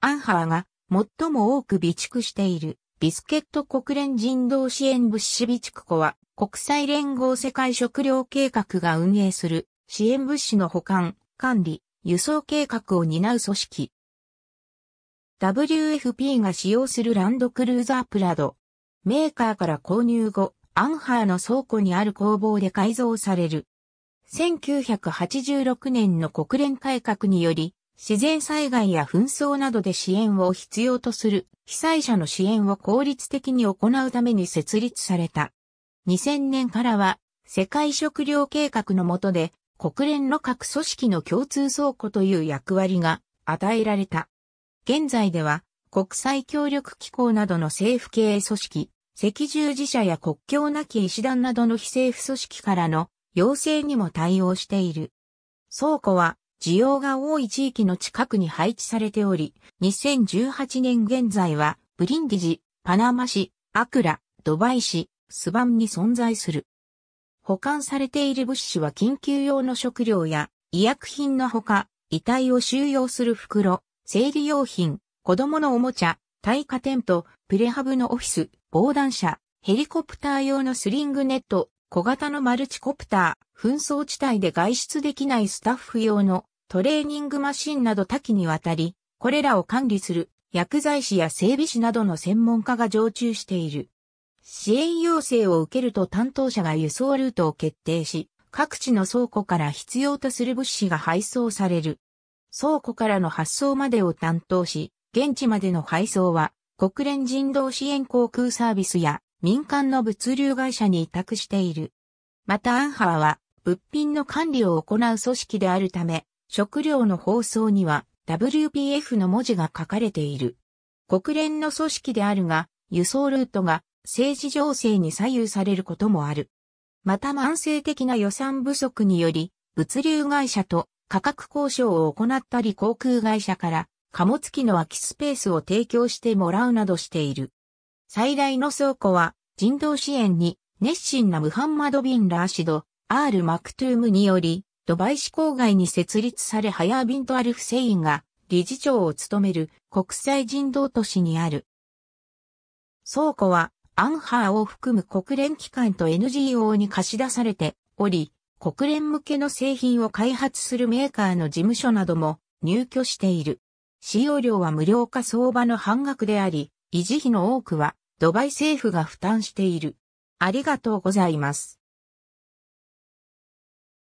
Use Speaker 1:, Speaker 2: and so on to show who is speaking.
Speaker 1: アンハーが最も多く備蓄しているビスケット国連人道支援物資備蓄庫は国際連合世界食糧計画が運営する支援物資の保管、管理、輸送計画を担う組織。WFP が使用するランドクルーザープラド。メーカーから購入後、アンハーの倉庫にある工房で改造される。1986年の国連改革により、自然災害や紛争などで支援を必要とする被災者の支援を効率的に行うために設立された。2000年からは世界食糧計画の下で国連の各組織の共通倉庫という役割が与えられた。現在では国際協力機構などの政府系組織、赤十字社や国境なき医師団などの非政府組織からの要請にも対応している。倉庫は需要が多い地域の近くに配置されており、2018年現在は、ブリンディジ、パナマ市、アクラ、ドバイ市、スバンに存在する。保管されている物資は緊急用の食料や医薬品のほか、遺体を収容する袋、生理用品、子供のおもちゃ、耐火テント、プレハブのオフィス、防弾車、ヘリコプター用のスリングネット、小型のマルチコプター、紛争地帯で外出できないスタッフ用のトレーニングマシンなど多岐にわたり、これらを管理する薬剤師や整備士などの専門家が常駐している。支援要請を受けると担当者が輸送ルートを決定し、各地の倉庫から必要とする物資が配送される。倉庫からの発送までを担当し、現地までの配送は国連人道支援航空サービスや民間の物流会社に委託している。またアンハーは物品の管理を行う組織であるため、食料の包装には WPF の文字が書かれている。国連の組織であるが、輸送ルートが政治情勢に左右されることもある。また慢性的な予算不足により、物流会社と価格交渉を行ったり航空会社から貨物機の空きスペースを提供してもらうなどしている。最大の倉庫は人道支援に熱心なムハンマド・ビン・ラーシド、アール・マクトゥームによりドバイ市郊外に設立されハヤービント・アルフセインが理事長を務める国際人道都市にある。倉庫はアンハーを含む国連機関と NGO に貸し出されており、国連向けの製品を開発するメーカーの事務所なども入居している。使用料は無料か相場の半額であり、維持費の多くはドバイ政府が負担している。ありがとうございます。